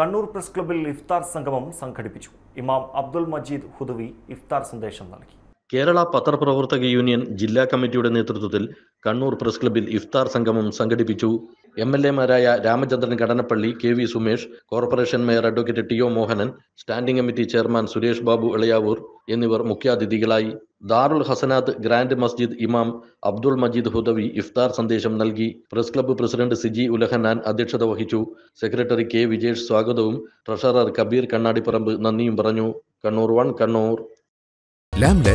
Kannur press ക്ലബ്ബിൽ ഇഫ്താർ സംഗമം സംഘടിപ്പിച്ചു ഇമാം അബ്ദുൽ മജീദ് ഹുദവി ഇഫ്താർ സന്ദേശം നൽകി കേരള പത്രപ്രവർത്തക യൂണിയൻ ജില്ലാ കമ്മിറ്റിയുടെ നേതൃത്വത്തിൽ കണ്ണൂർ പ്രസ് ക്ലബ്ബിൽ ഇഫ്താർ സംഗമം സംഘടിപ്പിച്ചു എം എൽ മാരായ Ramachandran Kadannappally K V Sumesh corporation mayor advocate T O Mohanan standing committee chairman Suresh Babu Elayavoor എന്നിവർ മുഖ്യാതിഥികളായി ദാറുൽ ഹസനാത്ത് ഗ്രാൻഡ് മസ്ജിദ് ഇമാം അബ്ദുൾ മജീദ് ഹുദവി ഇഫ്താർ സന്ദേശം നൽകി press club president Siji Ulahannan അധ്യക്ഷത വഹിച്ചു സെക്രട്ടറി കെ വിജേഷ് സ്വാഗതവും ട്രഷറർ കബീർ കണ്ണാടിപ്പറമ്പ് നന്ദിയും പറഞ്ഞു കണ്ണൂർ വൺ കണ്ണൂർ